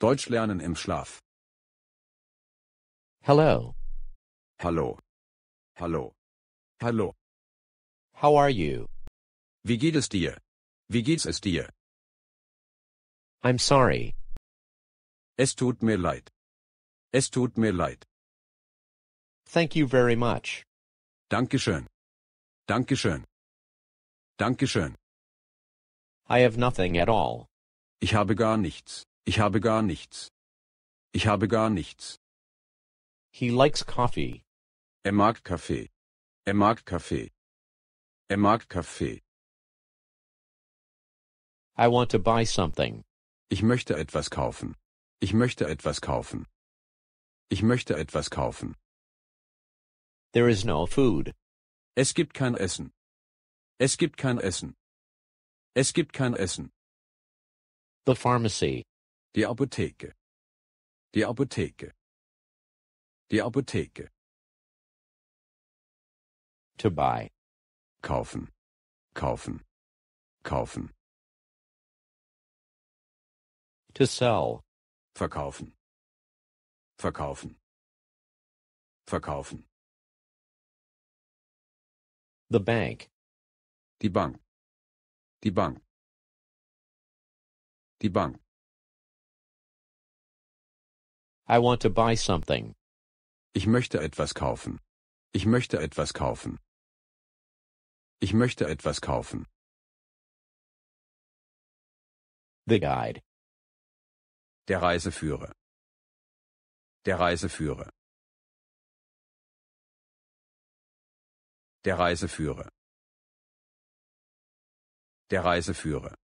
Deutsch lernen im Schlaf. Hello. Hallo. Hallo. Hallo. How are you? Wie geht es dir? Wie geht's es dir? I'm sorry. Es tut mir leid. Es tut mir leid. Thank you very much. Dankeschön. Dankeschön. Dankeschön. I have nothing at all. Ich habe gar nichts. Ich habe gar nichts. Ich habe gar nichts. He likes coffee. Er mag Kaffee. Er mag Kaffee. Er mag Kaffee. I want to buy something. Ich möchte etwas kaufen. Ich möchte etwas kaufen. Ich möchte etwas kaufen. There is no food. Es gibt kein Essen. Es gibt kein Essen. Es gibt kein Essen. The pharmacy. Die Apotheke. Die Apotheke. Die Apotheke. To buy. Kaufen. Kaufen. Kaufen. To sell. Verkaufen. Verkaufen. Verkaufen. The bank. Die Bank. Die Bank. Die Bank. I want to buy something. Ich möchte etwas kaufen. Ich möchte etwas kaufen. Ich möchte etwas kaufen. The guide. Der Reiseführer. Der Reiseführer. Der Reiseführer. Der Reiseführer.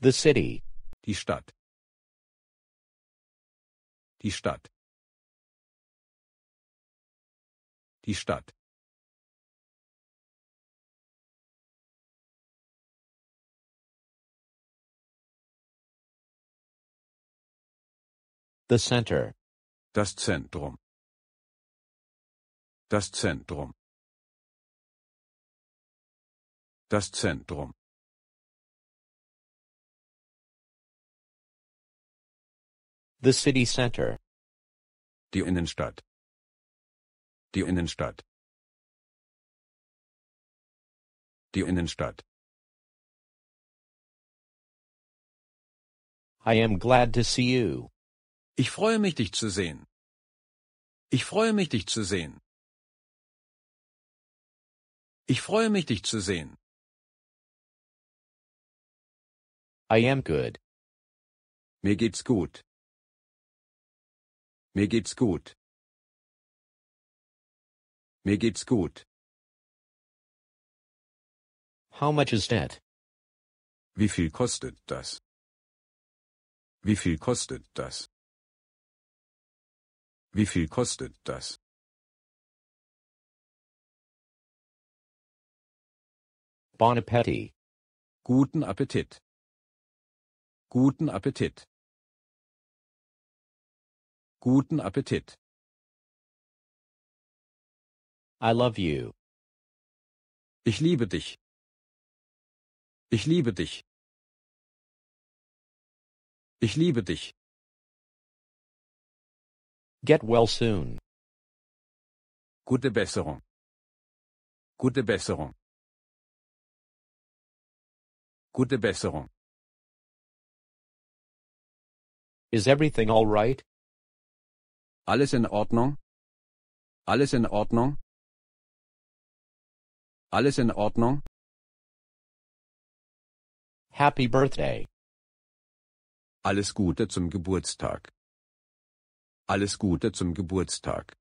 The city. Die Stadt. Die Stadt. Die Stadt. The center. Das Zentrum. Das Zentrum. Das Zentrum. The city center. Die Innenstadt. Die Innenstadt. Die Innenstadt. I am glad to see you. Ich freue mich, dich zu sehen. Ich freue mich, dich zu sehen. Ich freue mich, dich zu sehen. I am good. Mir geht's gut. Mir geht's gut. Mir geht's gut. How much is that? Wie viel kostet das? Wie viel kostet das? Wie viel kostet das? Bon Appetit. Guten Appetit. Guten Appetit. Guten Appetit. I love you. Ich liebe dich. Ich liebe dich. Ich liebe dich. Get well soon. Gute Besserung. Gute Besserung. Gute Besserung. Is everything all right? Alles in Ordnung? Alles in Ordnung? Alles in Ordnung? Happy Birthday. Alles Gute zum Geburtstag. Alles Gute zum Geburtstag.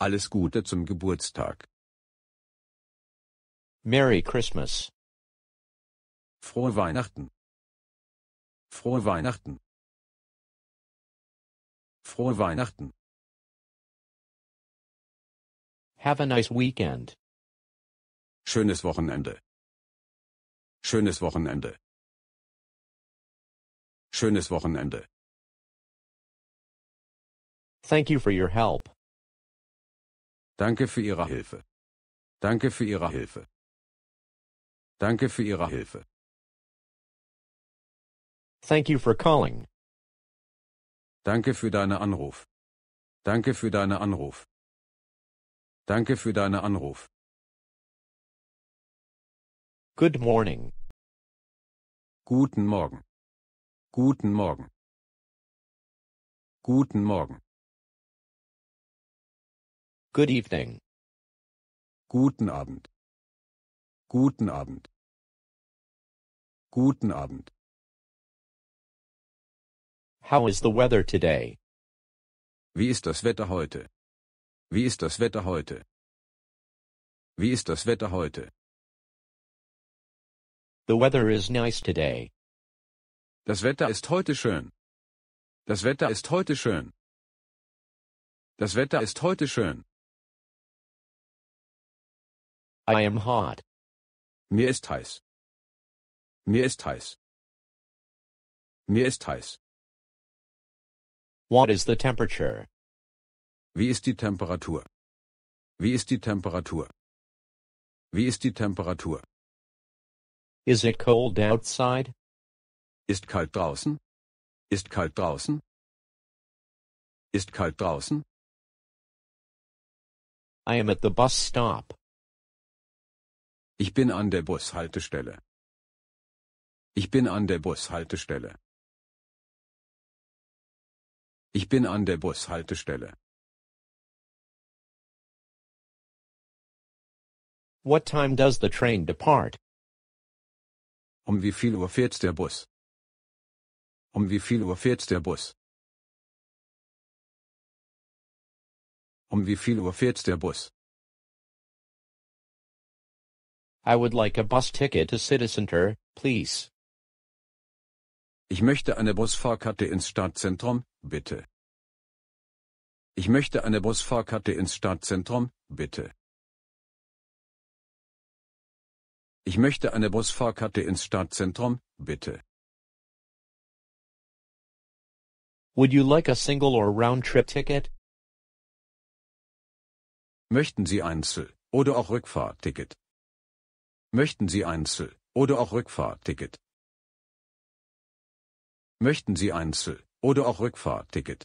Alles Gute zum Geburtstag. Merry Christmas. Frohe Weihnachten. Frohe Weihnachten. Frohe Weihnachten. Have a nice weekend. Schönes Wochenende. Schönes Wochenende. Schönes Wochenende. Thank you for your help. Danke für Ihre Hilfe. Danke für Ihre Hilfe. Danke für Ihre Hilfe. Thank you for calling. Danke für deine Anruf. Danke für deine Anruf. Danke für deine Anruf. Good morning. Guten Morgen. Guten Morgen. Guten Morgen. Good evening. Guten Abend. Guten Abend. Guten Abend. How is the weather today? Wie ist das Wetter heute? Wie ist das Wetter heute? Wie ist das Wetter heute? The weather is nice today. Das Wetter ist heute schön. Das Wetter ist heute schön. Das Wetter ist heute schön. I am hot. Mir ist heiß. Mir ist heiß. Mir ist heiß. What is the temperature? Wie ist die Temperatur? Wie ist die Temperatur? Wie ist die Temperatur? Is it cold outside? Ist kalt draußen? Ist kalt draußen? Ist kalt draußen? I am at the bus stop. Ich bin an der Bushaltestelle. Ich bin an der Bushaltestelle. Ich bin an der Bushaltestelle. What time does the train depart? Um wie viel Uhr fährt der Bus? Um wie viel Uhr fährt der Bus? Um wie viel Uhr fährt der Bus? I would like a bus ticket to City Center, please. Ich möchte eine Busfahrkarte ins Stadtzentrum, bitte. Ich möchte eine Busfahrkarte ins Stadtzentrum, bitte. Ich möchte eine Busfahrkarte ins Stadtzentrum, bitte. Would you like a single or round trip ticket? Möchten Sie Einzel- oder auch Rückfahrticket? Möchten Sie Einzel- oder auch Rückfahrticket? Möchten Sie Einzel- oder auch Rückfahrticket.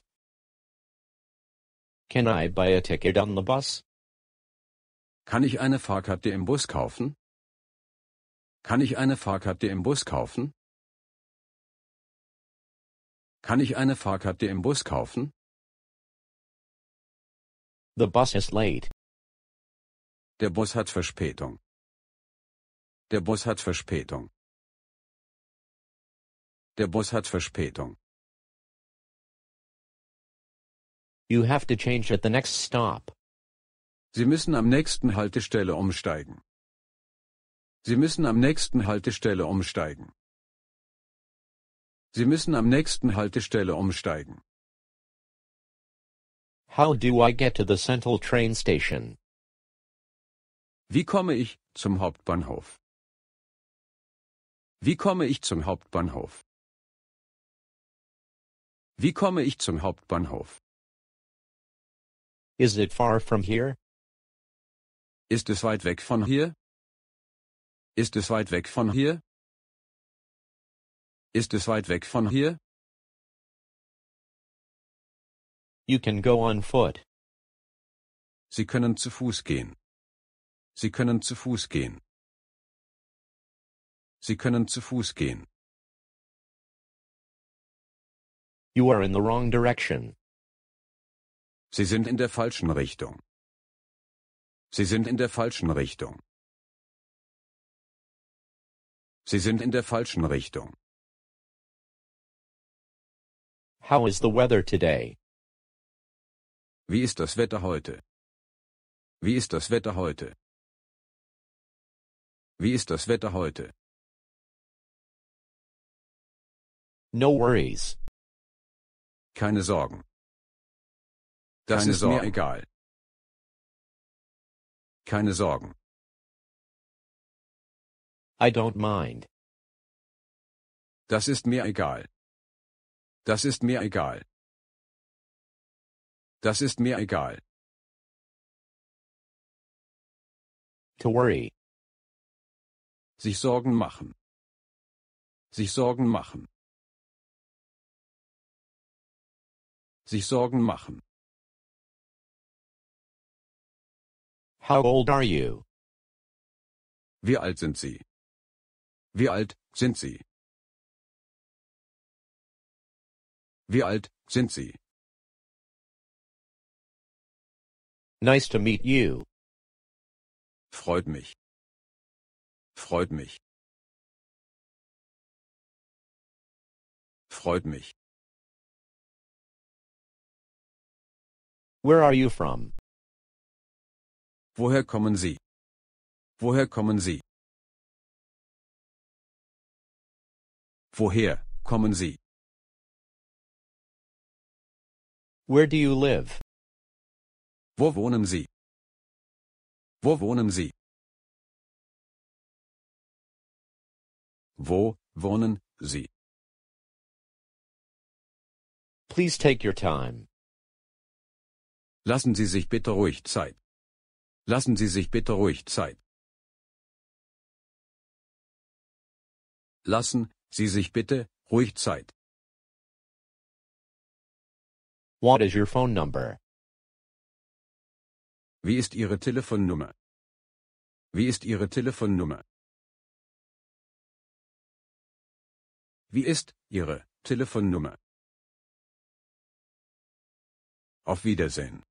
Can I buy a ticket on the bus? Kann ich eine Fahrkarte im Bus kaufen? Kann ich eine Fahrkarte im Bus kaufen? Kann ich eine Fahrkarte im Bus kaufen? The bus is late. Der Bus hat Verspätung. Der Bus hat Verspätung. Der Bus hat Verspätung. You have to change at the next stop. Sie müssen am nächsten Haltestelle umsteigen. Sie müssen am nächsten Haltestelle umsteigen. Sie müssen am nächsten Haltestelle umsteigen. How do I get to the Central Train Station? Wie komme ich zum Hauptbahnhof? Wie komme ich zum Hauptbahnhof? Wie komme ich zum Hauptbahnhof? Is it far from here? Ist es weit weg von hier? Ist es weit weg von hier? Ist es weit weg von hier? You can go on foot. Sie können zu Fuß gehen. Sie können zu Fuß gehen. Sie können zu Fuß gehen. You are in the wrong direction. Sie sind in der falschen Richtung. Sie sind in der falschen Richtung. Sie sind in der falschen Richtung. How is the weather today? Wie ist das Wetter heute? Wie ist das Wetter heute? Wie ist das Wetter heute? No worries. Keine Sorgen. Das Keine ist Sorgen. mir egal. Keine Sorgen. I don't mind. Das ist mir egal. Das ist mir egal. Das ist mir egal. To worry. Sich Sorgen machen. Sich Sorgen machen. Sich Sorgen machen. How old are you? Wie alt sind Sie? Wie alt sind Sie? Wie alt sind Sie? Nice to meet you. Freut mich. Freut mich. Freut mich. Where are you from? Woher kommen Sie? Woher kommen Sie? Woher kommen Sie? Where do you live? Wo wohnen Sie? Wo wohnen Sie? Wo wohnen Sie? Please take your time. Lassen Sie sich bitte ruhig Zeit. Lassen Sie sich bitte ruhig Zeit. Lassen Sie sich bitte ruhig Zeit. What is your phone number? Wie ist Ihre Telefonnummer? Wie ist Ihre Telefonnummer? Wie ist Ihre Telefonnummer? Auf Wiedersehen.